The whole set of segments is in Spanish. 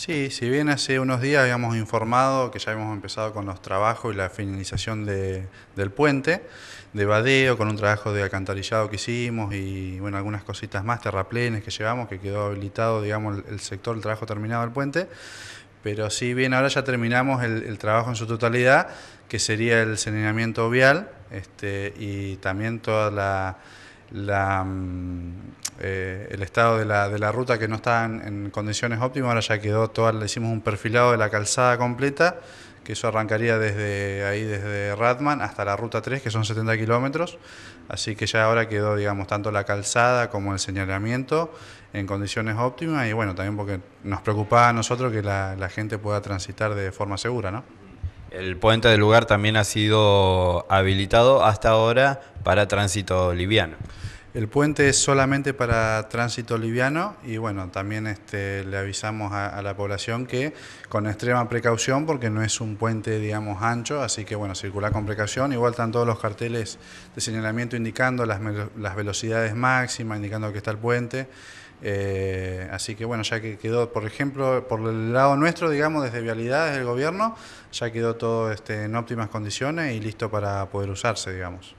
Sí, si bien hace unos días habíamos informado que ya habíamos empezado con los trabajos y la finalización de, del puente, de badeo, con un trabajo de alcantarillado que hicimos y bueno, algunas cositas más, terraplenes que llevamos, que quedó habilitado, digamos, el sector, el trabajo terminado del puente. Pero si bien ahora ya terminamos el, trabajo en su totalidad, que sería el saneamiento vial este, y también toda la la, mm, eh, el estado de la, de la, ruta que no estaba en, condiciones óptimas, ahora ya quedó toda, le hicimos un perfilado de la calzada completa, que eso arrancaría desde ahí, desde Radman hasta la ruta 3, que son 70 kilómetros, así que ya ahora quedó, digamos, tanto la calzada como el señalamiento en condiciones óptimas y bueno, también porque nos preocupaba a nosotros que la gente pueda transitar de forma segura, ¿no? El puente del lugar también ha sido habilitado hasta ahora para tránsito liviano. El puente es solamente para tránsito liviano y bueno, también este, le avisamos a, la población que con extrema precaución porque no es un puente, digamos, ancho, así que bueno, circular con precaución. Igual están todos los carteles de señalamiento indicando las, las velocidades máximas, indicando que está el puente. Eh, así que bueno, ya que quedó, por ejemplo, por el lado nuestro, digamos, desde vialidades del gobierno, ya quedó todo este, en óptimas condiciones y listo para poder usarse, digamos.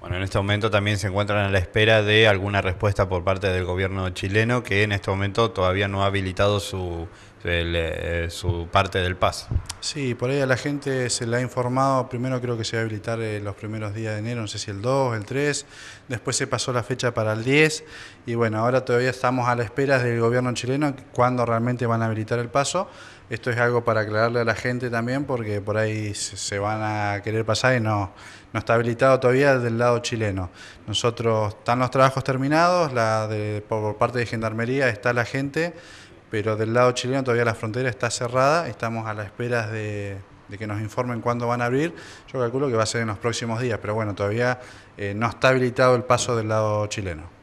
Bueno, en este momento también se encuentran a la espera de alguna respuesta por parte del gobierno chileno que en este momento todavía no ha habilitado su, el, eh, su parte del paso. Sí, por ahí a la gente se le ha informado, primero creo que se va a habilitar eh, los primeros días de enero, no sé si el 2, el 3, después se pasó la fecha para el 10 y bueno, ahora todavía estamos a la espera del gobierno chileno cuándo realmente van a habilitar el paso. Esto es algo para aclararle a la gente también porque por ahí se van a querer pasar y no, no está habilitado todavía del lado chileno. Nosotros están los trabajos terminados, la de, por parte de Gendarmería está la gente pero del lado chileno todavía la frontera está cerrada, estamos a la espera de, que nos informen cuándo van a abrir. Yo calculo que va a ser en los próximos días, pero bueno, todavía eh, no está habilitado el paso del lado chileno.